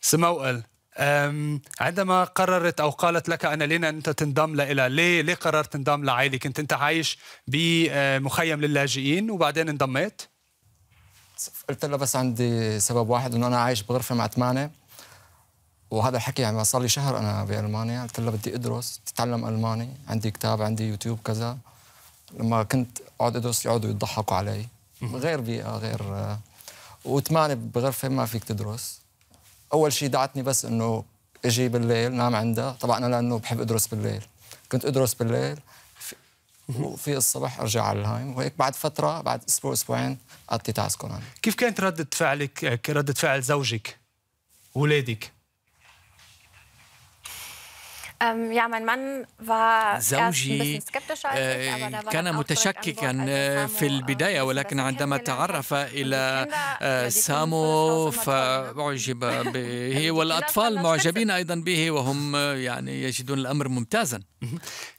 سموئل عندما قررت او قالت لك انا لينا انت تنضم لها ليه ليه قررت تنضم لعائله كنت انت عايش بمخيم أه، للاجئين وبعدين انضميت قلت لها بس عندي سبب واحد انه انا عايش بغرفه مع ثمانيه وهذا الحكي يعني صار لي شهر انا بالمانيا قلت لها بدي ادرس تتعلم الماني عندي كتاب عندي يوتيوب كذا لما كنت اقعد ادرس يقعدوا يضحكوا علي غير بيئه غير أه، وثمانيه بغرفه ما فيك تدرس اول شيء دعتني بس انه اجي بالليل نام عندها طبعا انا لانه بحب ادرس بالليل كنت ادرس بالليل وفي الصبح ارجع على الهايم وهيك بعد فتره بعد اسبوع اسبوعين قضيت تاسكون كيف كانت رده فعلك رده فعل زوجك ولادك Ähm, ja, mein Mann war زوجي كان متشككا في البداية ولكن عندما تعرف إلى سامو فأعجب به والأطفال معجبين أيضا به وهم يعني يجدون الأمر ممتازا